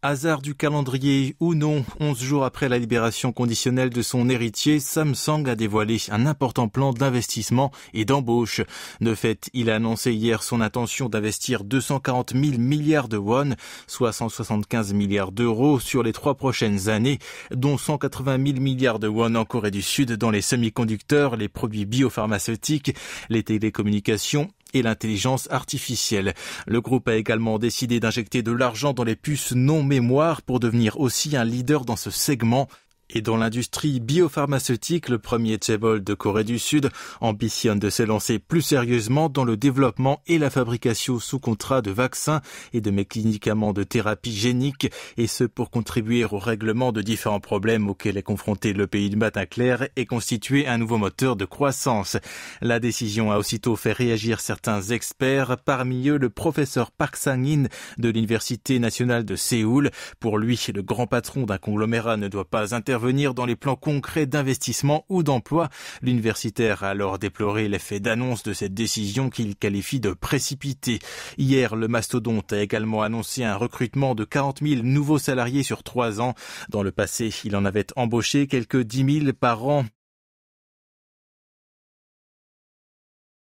Hasard du calendrier ou non, 11 jours après la libération conditionnelle de son héritier, Samsung a dévoilé un important plan d'investissement et d'embauche. De fait, il a annoncé hier son intention d'investir 240 000 milliards de won, soit 175 milliards d'euros sur les trois prochaines années, dont 180 000 milliards de won en Corée du Sud dans les semi-conducteurs, les produits biopharmaceutiques, les télécommunications et l'intelligence artificielle. Le groupe a également décidé d'injecter de l'argent dans les puces non mémoire pour devenir aussi un leader dans ce segment et dans l'industrie biopharmaceutique, le premier Chebol de Corée du Sud ambitionne de se lancer plus sérieusement dans le développement et la fabrication sous contrat de vaccins et de médicaments de thérapie génique, et ce pour contribuer au règlement de différents problèmes auxquels est confronté le pays du matin clair et constituer un nouveau moteur de croissance. La décision a aussitôt fait réagir certains experts, parmi eux le professeur Park Sang-in de l'Université nationale de Séoul. Pour lui, le grand patron d'un conglomérat ne doit pas venir dans les plans concrets d'investissement ou d'emploi. L'universitaire a alors déploré l'effet d'annonce de cette décision qu'il qualifie de précipitée. Hier, le mastodonte a également annoncé un recrutement de 40 000 nouveaux salariés sur trois ans. Dans le passé, il en avait embauché quelques 10 000 par an.